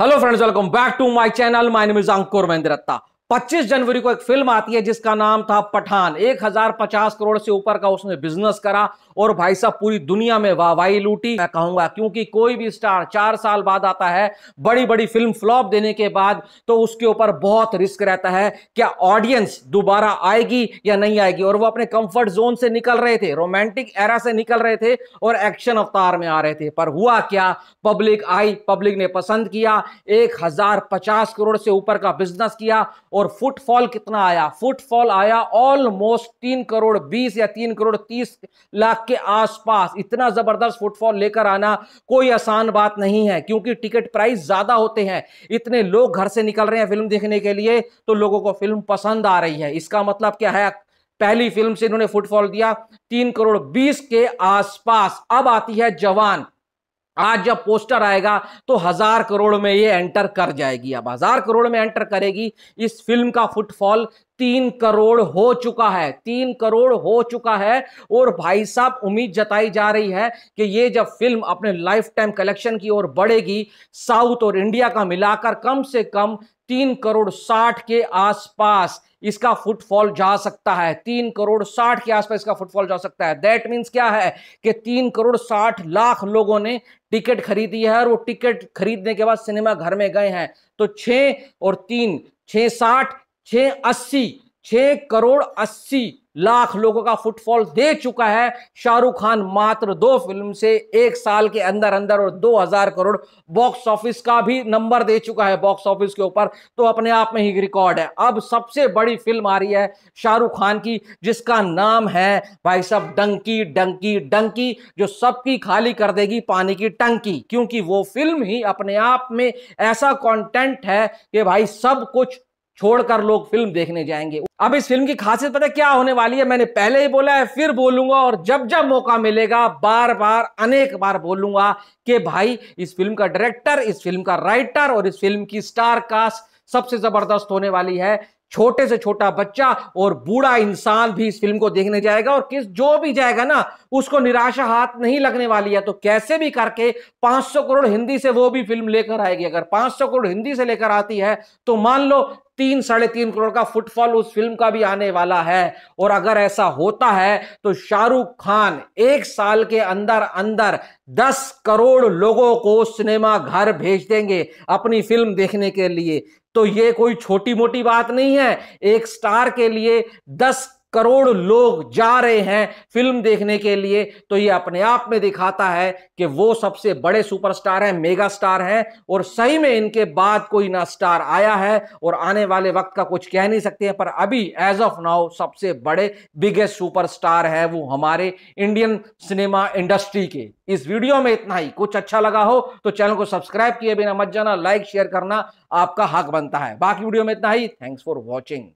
hello friends welcome back to my channel my name is Ankur महिंद्रत्ता 25 जनवरी को एक फिल्म आती है जिसका नाम था पठान 1050 करोड़ से ऊपर का उसने बिजनेस करा और भाई साहब पूरी दुनिया में वाहवाही लूटी मैं कहूंगा क्योंकि कोई भी स्टार चार साल बाद आता है बड़ी बड़ी फिल्म फ्लॉप देने के बाद तो उसके ऊपर बहुत रिस्क रहता है क्या ऑडियंस दोबारा आएगी या नहीं आएगी और वो अपने कंफर्ट जोन से निकल रहे थे रोमांटिक एरा से निकल रहे थे और एक्शन अवतार में आ रहे थे पर हुआ क्या पब्लिक आई पब्लिक ने पसंद किया एक करोड़ से ऊपर का बिजनेस किया और और फुटफॉल कितना आया फुटफॉल आया ऑलमोस्ट तीन करोड़ बीस या तीन करोड़ तीस लाख के आसपास इतना जबरदस्त फुटफॉल लेकर आना कोई आसान बात नहीं है क्योंकि टिकट प्राइस ज्यादा होते हैं इतने लोग घर से निकल रहे हैं फिल्म देखने के लिए तो लोगों को फिल्म पसंद आ रही है इसका मतलब क्या है पहली फिल्म से इन्होंने फुटफॉल दिया तीन करोड़ बीस के आसपास अब आती है जवान आज जब पोस्टर आएगा तो हजार करोड़ में ये एंटर कर जाएगी अब हजार करोड़ में एंटर करेगी इस फिल्म का फुटफॉल तीन करोड़ हो चुका है तीन करोड़ हो चुका है और भाई साहब उम्मीद जताई जा रही है कि ये जब फिल्म अपने लाइफ टाइम कलेक्शन की ओर बढ़ेगी साउथ और इंडिया का मिलाकर कम से कम तीन करोड़ साठ के आसपास इसका फुटफॉल जा सकता है तीन करोड़ साठ के आसपास इसका फुटफॉल जा सकता है दैट मीन्स क्या है कि तीन करोड़ साठ लाख लोगों ने टिकट खरीदी है और वो टिकट खरीदने के बाद सिनेमा घर में गए हैं तो छ और तीन छः साठ छः अस्सी छः करोड़ अस्सी लाख लोगों का फुटफॉल दे चुका है शाहरुख खान मात्र दो फिल्म से एक साल के अंदर अंदर और 2000 करोड़ बॉक्स ऑफिस का भी नंबर दे चुका है बॉक्स ऑफिस के ऊपर तो अपने आप में ही रिकॉर्ड है अब सबसे बड़ी फिल्म आ रही है शाहरुख खान की जिसका नाम है भाई साहब डंकी डंकी डंकी जो सबकी खाली कर देगी पानी की टंकी क्योंकि वो फिल्म ही अपने आप में ऐसा कॉन्टेंट है कि भाई सब कुछ छोड़कर लोग फिल्म देखने जाएंगे अब इस फिल्म की खासियत पता क्या होने वाली है मैंने पहले ही बोला है फिर बोलूंगा और जब जब मौका मिलेगा बार बार अनेक बार बोलूंगा कि भाई इस फिल्म का डायरेक्टर इस फिल्म का राइटर और इस फिल्म की स्टार कास्ट सबसे जबरदस्त होने वाली है छोटे से छोटा बच्चा और बूढ़ा इंसान भी इस फिल्म को देखने जाएगा और किस जो भी जाएगा ना उसको निराशा हाथ नहीं लगने वाली है तो कैसे भी करके 500 करोड़ हिंदी से वो भी फिल्म लेकर आएगी अगर 500 करोड़ हिंदी से लेकर आती है तो मान लो तीन साढ़े तीन करोड़ का फुटफॉल उस फिल्म का भी आने वाला है और अगर ऐसा होता है तो शाहरुख खान एक साल के अंदर अंदर दस करोड़ लोगों को सिनेमा घर भेज देंगे अपनी फिल्म देखने के लिए तो ये कोई छोटी मोटी बात नहीं है एक स्टार के लिए दस करोड़ लोग जा रहे हैं फिल्म देखने के लिए तो ये अपने आप में दिखाता है कि वो सबसे बड़े सुपरस्टार हैं मेगा स्टार हैं और सही में इनके बाद कोई ना स्टार आया है और आने वाले वक्त का कुछ कह नहीं सकते हैं पर अभी एज ऑफ नाउ सबसे बड़े बिगेस्ट सुपरस्टार है वो हमारे इंडियन सिनेमा इंडस्ट्री के इस वीडियो में इतना ही कुछ अच्छा लगा हो तो चैनल को सब्सक्राइब किए बिना मत जाना लाइक शेयर करना आपका हक बनता है बाकी वीडियो में इतना ही थैंक्स फॉर वॉचिंग